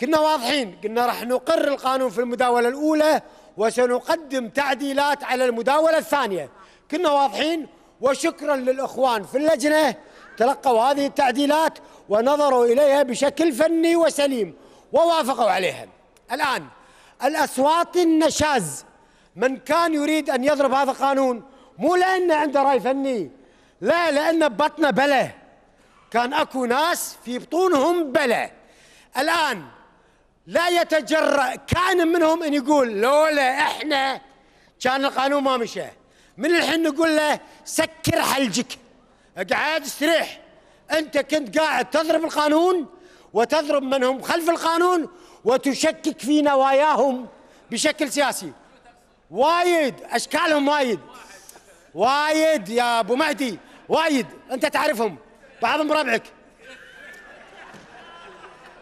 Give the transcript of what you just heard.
كنا واضحين قلنا راح نقر القانون في المداولة الأولى وسنقدم تعديلات على المداولة الثانية كنا واضحين وشكرا للإخوان في اللجنة تلقوا هذه التعديلات ونظروا إليها بشكل فني وسليم ووافقوا عليها الآن الأصوات النشاز من كان يريد أن يضرب هذا القانون مو لأنه عنده رأي فني لا لأن بطنه بلى كان أكو ناس في بطونهم بلى الآن لا يتجرأ كائن منهم أن يقول لولا إحنا كان القانون ما مشى من الحين نقول له سكر حلجك اقعد استريح أنت كنت قاعد تضرب القانون وتضرب من هم خلف القانون وتشكك في نواياهم بشكل سياسي وايد أشكالهم وايد وايد يا أبو مهدي وايد أنت تعرفهم بعضهم ربعك